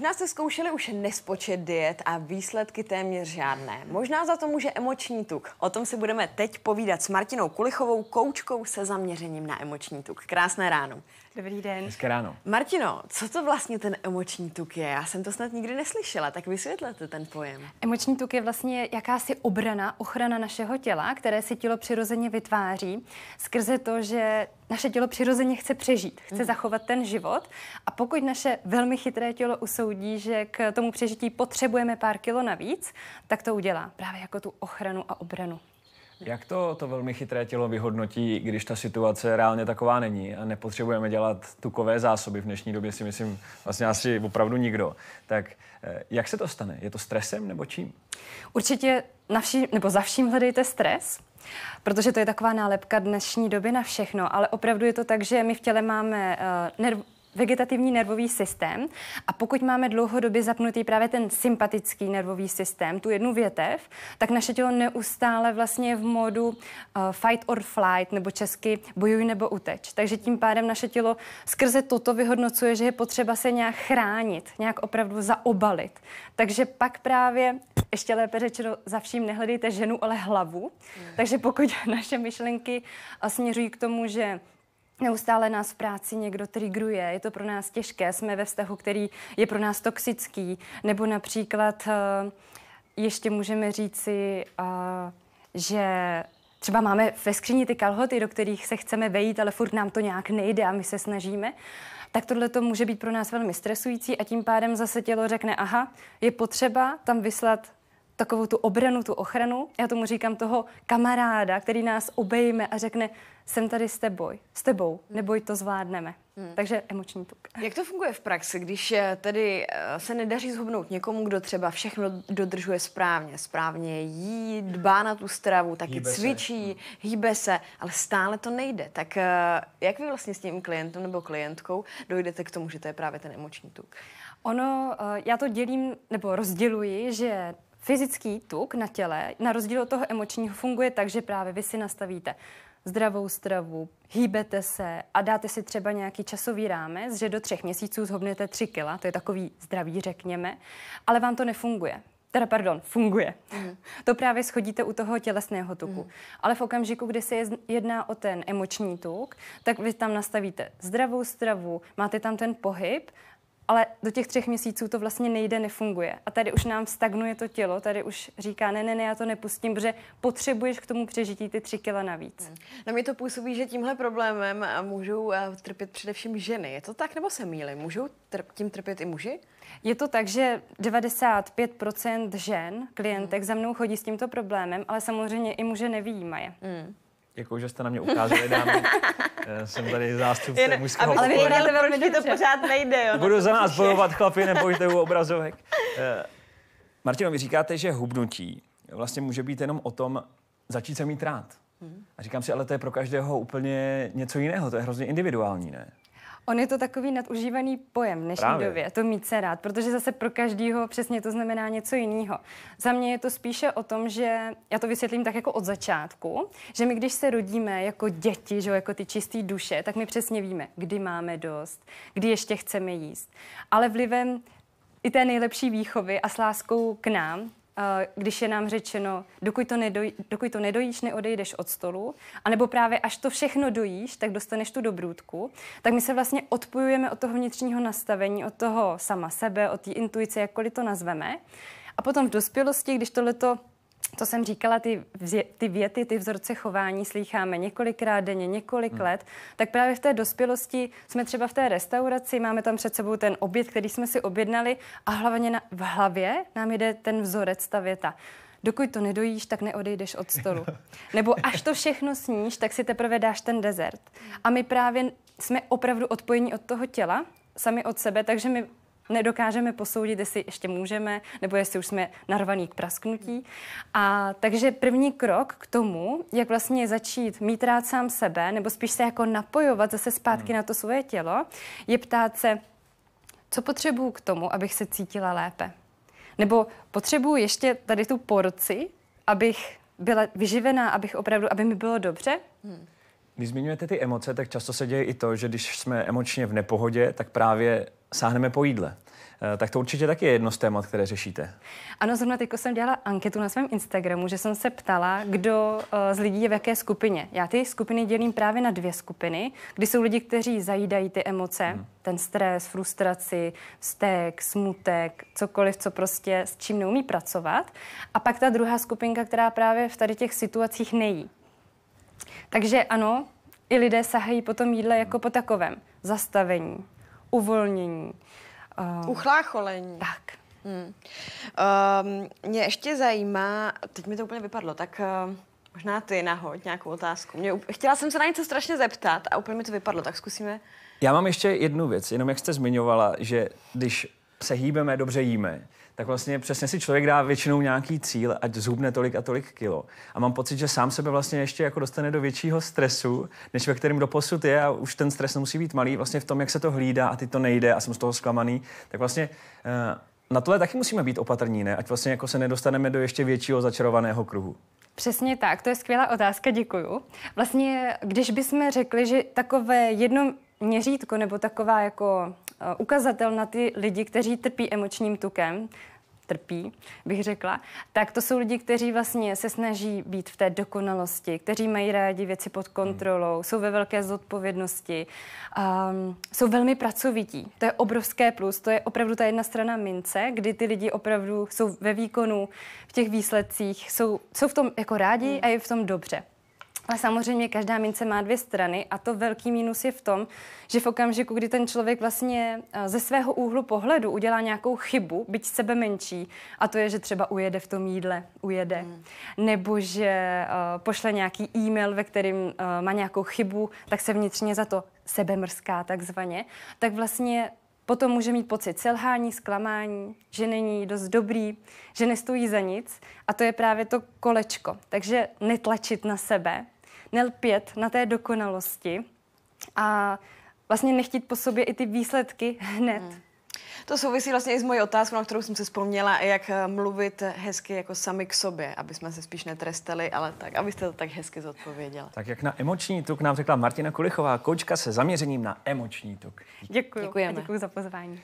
Možná jste zkoušeli už nespočet diet a výsledky téměř žádné. Možná za to může emoční tuk. O tom si budeme teď povídat s Martinou Kulichovou, koučkou se zaměřením na emoční tuk. Krásné ráno. Dobrý den. Dneska ráno. Martino, co to vlastně ten emoční tuk je? Já jsem to snad nikdy neslyšela, tak vysvětlete ten pojem. Emoční tuk je vlastně jakási obrana, ochrana našeho těla, které si tělo přirozeně vytváří skrze to, že naše tělo přirozeně chce přežít, chce mhm. zachovat ten život a pokud naše velmi chytré tělo usoudí, že k tomu přežití potřebujeme pár kilo navíc, tak to udělá právě jako tu ochranu a obranu. Jak to to velmi chytré tělo vyhodnotí, když ta situace reálně taková není a nepotřebujeme dělat tukové zásoby v dnešní době, si myslím, vlastně asi opravdu nikdo. Tak eh, jak se to stane? Je to stresem nebo čím? Určitě na vším, nebo za vším hledejte stres, Protože to je taková nálepka dnešní doby na všechno, ale opravdu je to tak, že my v těle máme eh, vegetativní nervový systém a pokud máme dlouhodobě zapnutý právě ten sympatický nervový systém, tu jednu větev, tak naše tělo neustále vlastně je v modu uh, eh, fight or flight, nebo česky bojuj nebo uteč. Takže tím pádem naše tělo skrze toto vyhodnocuje, že je potřeba se nějak chránit, nějak opravdu zaobalit. Takže pak právě ještě lépe řečeno, za vším nehledejte ženu, ale hlavu. Hmm. Takže pokud naše myšlenky eh, směřují k tomu, že Neustále nás v práci někdo trigruje, je to pro nás těžké, jsme ve vztahu, který je pro nás toxický, nebo například eh, ještě můžeme říci, eh, že třeba máme ve skříni ty kalhoty, do kterých se chceme vejít, ale furt nám to nějak nejde a my se snažíme, tak tohle to může být pro nás velmi stresující a tím pádem zase tělo řekne, aha, je potřeba tam vyslat takovou tu obranu, tu ochranu. Já tomu říkám toho kamaráda, který nás obejme a řekne, jsem tady s tebou, s tebou, neboj to zvládneme. Hmm. Takže emoční tuk. Jak to funguje v praxi, když eh, tedy eh, se nedaří zhubnout někomu, kdo třeba všechno dodržuje správně, správně jí, hmm. dbá na tu stravu, taky hýbe cvičí, se. Hmm. hýbe se, ale stále to nejde. Tak eh, jak vy vlastně s tím klientem nebo klientkou dojdete k tomu, že to je právě ten emoční tuk? Ono, já to dělím nebo rozděluji, že fyzický tuk na těle, na rozdíl od toho emočního, funguje tak, že právě vy si nastavíte zdravou stravu, hýbete se a dáte si třeba nějaký časový rámec, že do třech měsíců zhobnete tři kila, to je takový zdravý, řekněme, ale vám to nefunguje. Teda pardon, funguje. Mm. To právě schodíte u toho tělesného tuku. Mm. Ale v okamžiku, kdy se jedná o ten emoční tuk, tak vy tam nastavíte zdravou stravu, máte tam ten pohyb ale do těch třech měsíců to vlastně nejde, nefunguje. A tady už nám stagnuje to tělo, tady už říká, ne, ne, ne, já to nepustím, protože potřebuješ k tomu přežití ty tři kila navíc. Hmm. Na mě to působí, že tímhle problémem můžou eh, trpět především ženy. Je to tak, nebo se mílim? Můžou trp, tím trpět i muži? Je to tak, že 95% žen, klientek hmm. za mnou chodí s tímto problémem, ale samozřejmě i muže nevyjímaje. Hmm. Děkuji, že jste na mě ukázali, dámy. jsem tady zástupce Jen, mužského Ale vypadáte velmi dobře. to pořád nejde, jo. Budu no, za nás bojovat, chlapi, nebojte u obrazovek. Eh, Martino, vy říkáte, že hubnutí vlastně může být jenom o tom začít se mít rád. Mhm. A říkám si, ale to je pro každého úplně něco jiného, to je hrozně individuální, ne? On je to takový nadužívaný pojem v dnešní Právě. době, to mít se rád, protože zase pro každýho přesně to znamená něco jiného. Za mě je to spíše o tom, že já to vysvětlím tak jako od začátku, že my když se rodíme jako děti, že jako ty čisté duše, tak my přesně víme, kdy máme dost, kdy ještě chceme jíst. Ale vlivem i té nejlepší výchovy a s láskou k nám, Eh, když je nám řečeno, dokud to, nedoj, dokud to nedojíš, neodejdeš od stolu, anebo právě až to všechno dojíš, tak dostaneš tu dobrůdku, tak my se vlastně odpojujeme od toho vnitřního nastavení, od toho sama sebe, od té intuice, jakkoliv to nazveme. A potom v dospělosti, když tohleto co jsem říkala, ty, ty věty, ty vzorce chování slýcháme několikrát denně, několik hmm. let, tak právě v té dospělosti jsme třeba v té restauraci, máme tam před sebou ten oběd, který jsme si objednali a hlavně na, v hlavě nám jde ten vzorec, ta věta dokud to nedojíš, tak neodejdeš od stolu. Nebo až to všechno sníš, tak si teprve dáš ten dezert. A my právě jsme opravdu odpojení od toho těla, sami od sebe, takže my nedokážeme posoudit, jestli ještě můžeme, nebo jestli už jsme narvaní k prasknutí. A takže první krok k tomu, jak vlastně začít mít rád sám sebe, nebo spíš se jako napojovat zase zpátky mm. na to svoje tělo, je ptát se, co potřebuju k tomu, abych se cítila lépe. Nebo potřebuju ještě tady tu porci, abych byla vyživená, abych opravdu, aby mi bylo dobře. Mm. Když zmiňujete ty emoce, tak často se děje i to, že když jsme emočně v nepohodě, tak právě sáhneme po jídle. Eh, tak to určitě taky je jedno z témat, které řešíte. Ano, zrovna teď jsem dělala anketu na svém Instagramu, že jsem se ptala, kdo eh, z lidí je v jaké skupině. Já ty skupiny dělím právě na dvě skupiny, kdy jsou lidi, kteří zajídají ty emoce, hmm. ten stres, frustraci, vztek, smutek, cokoliv, co prostě s čím neumí pracovat. A pak ta druhá skupinka, která právě v tady těch situacích nejí takže ano, i lidé sahají po tom jídle jako po takovém zastavení, uvolnění. Uh, Uchlácholení. Tak. Hmm. Um, mě ještě zajímá, teď mi to úplně vypadlo, tak uh, možná ty nahoď nějakou otázku. Mě, chtěla jsem se na něco strašně zeptat a úplně mi to vypadlo, tak zkusíme. Já mám ještě jednu věc, jenom jak jste zmiňovala, že když se hýbeme, dobře jíme, tak vlastně přesně si člověk dá většinou nějaký cíl, ať zhubne tolik a tolik kilo. A mám pocit, že sám sebe vlastně ještě jako dostane do většího stresu, než ve kterém doposud je a už ten stres musí být malý. Vlastně v tom, jak se to hlídá a ty to nejde a jsem z toho zklamaný, tak vlastně eh, na tohle taky musíme být opatrní, ne? Ať vlastně jako se nedostaneme do ještě většího začarovaného kruhu. Přesně tak, to je skvělá otázka, děkuju. Vlastně, když bychom řekli, že takové jedno měřítko nebo taková jako eh, ukazatel na ty lidi, kteří trpí emočním tukem, trpí, bych řekla, tak to jsou lidi, kteří vlastně se snaží být v té dokonalosti, kteří mají rádi věci pod hmm. kontrolou, hmm. jsou ve velké zodpovědnosti, um, jsou velmi pracovití. To je obrovské plus, to je opravdu ta jedna strana mince, kdy ty lidi opravdu jsou ve výkonu, v těch výsledcích, jsou, jsou v tom jako rádi hmm. a je v tom dobře. Ale samozřejmě každá mince má dvě strany a to velký mínus je v tom, že v okamžiku, kdy ten člověk vlastně eh, ze svého úhlu pohledu udělá nějakou chybu, byť sebe menší, a to je, že třeba ujede v tom jídle, ujede, hmm. nebo že uh, pošle nějaký e-mail, ve kterém uh, eh, má nějakou chybu, tak se vnitřně za to sebe mrská takzvaně, tak vlastně potom může mít pocit selhání, zklamání, že není dost dobrý, že nestojí za nic a to je právě to kolečko. Takže netlačit na sebe, nelpět na té dokonalosti a vlastně nechtít po sobě i ty výsledky hned. Hmm. To souvisí vlastně i s mojí otázkou, na kterou jsem si vzpomněla, jak eh, mluvit hezky jako sami k sobě, aby jsme se spíš netrestali, ale tak, abyste to tak hezky zodpověděla. Tak jak na emoční tuk nám řekla Martina Kulichová, kočka se zaměřením na emoční tuk. Děkuji. Děkujeme. A děkuji za pozvání.